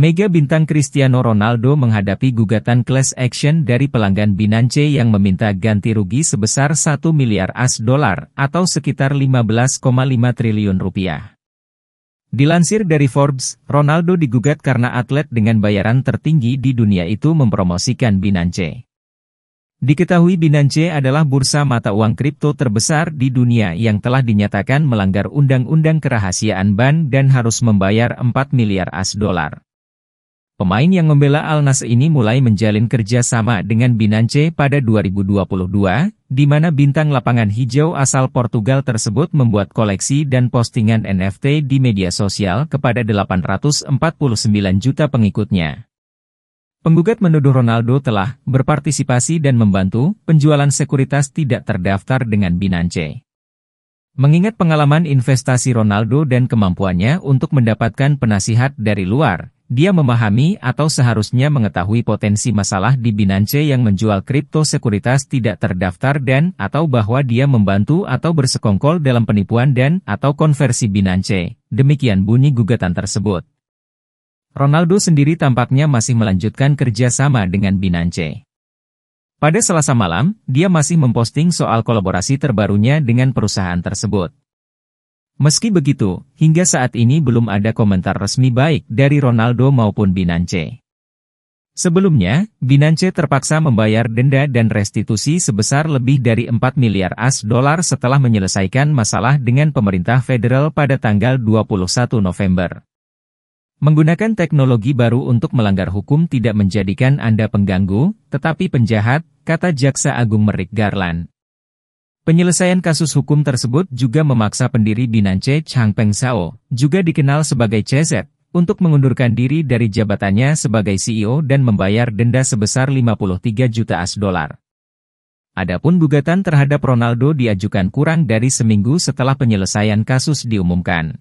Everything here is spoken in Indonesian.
Mega bintang Cristiano Ronaldo menghadapi gugatan class action dari pelanggan Binance yang meminta ganti rugi sebesar 1 miliar as dolar atau sekitar 15,5 triliun rupiah. Dilansir dari Forbes, Ronaldo digugat karena atlet dengan bayaran tertinggi di dunia itu mempromosikan Binance. Diketahui Binance adalah bursa mata uang kripto terbesar di dunia yang telah dinyatakan melanggar undang-undang kerahasiaan BAN dan harus membayar 4 miliar as dolar. Pemain yang membela Al-Nas ini mulai menjalin kerjasama dengan Binance pada 2022, di mana bintang lapangan hijau asal Portugal tersebut membuat koleksi dan postingan NFT di media sosial kepada 849 juta pengikutnya. Penggugat menuduh Ronaldo telah berpartisipasi dan membantu penjualan sekuritas tidak terdaftar dengan Binance. Mengingat pengalaman investasi Ronaldo dan kemampuannya untuk mendapatkan penasihat dari luar, dia memahami atau seharusnya mengetahui potensi masalah di Binance yang menjual kripto sekuritas tidak terdaftar dan atau bahwa dia membantu atau bersekongkol dalam penipuan dan atau konversi Binance. Demikian bunyi gugatan tersebut. Ronaldo sendiri tampaknya masih melanjutkan kerjasama dengan Binance. Pada selasa malam, dia masih memposting soal kolaborasi terbarunya dengan perusahaan tersebut. Meski begitu, hingga saat ini belum ada komentar resmi baik dari Ronaldo maupun Binance. Sebelumnya, Binance terpaksa membayar denda dan restitusi sebesar lebih dari 4 miliar as dolar setelah menyelesaikan masalah dengan pemerintah federal pada tanggal 21 November. Menggunakan teknologi baru untuk melanggar hukum tidak menjadikan Anda pengganggu, tetapi penjahat, kata Jaksa Agung Merik Garland. Penyelesaian kasus hukum tersebut juga memaksa pendiri Binance Chang Peng Sao, juga dikenal sebagai CZ, untuk mengundurkan diri dari jabatannya sebagai CEO dan membayar denda sebesar 53 juta as dolar. Adapun gugatan terhadap Ronaldo diajukan kurang dari seminggu setelah penyelesaian kasus diumumkan.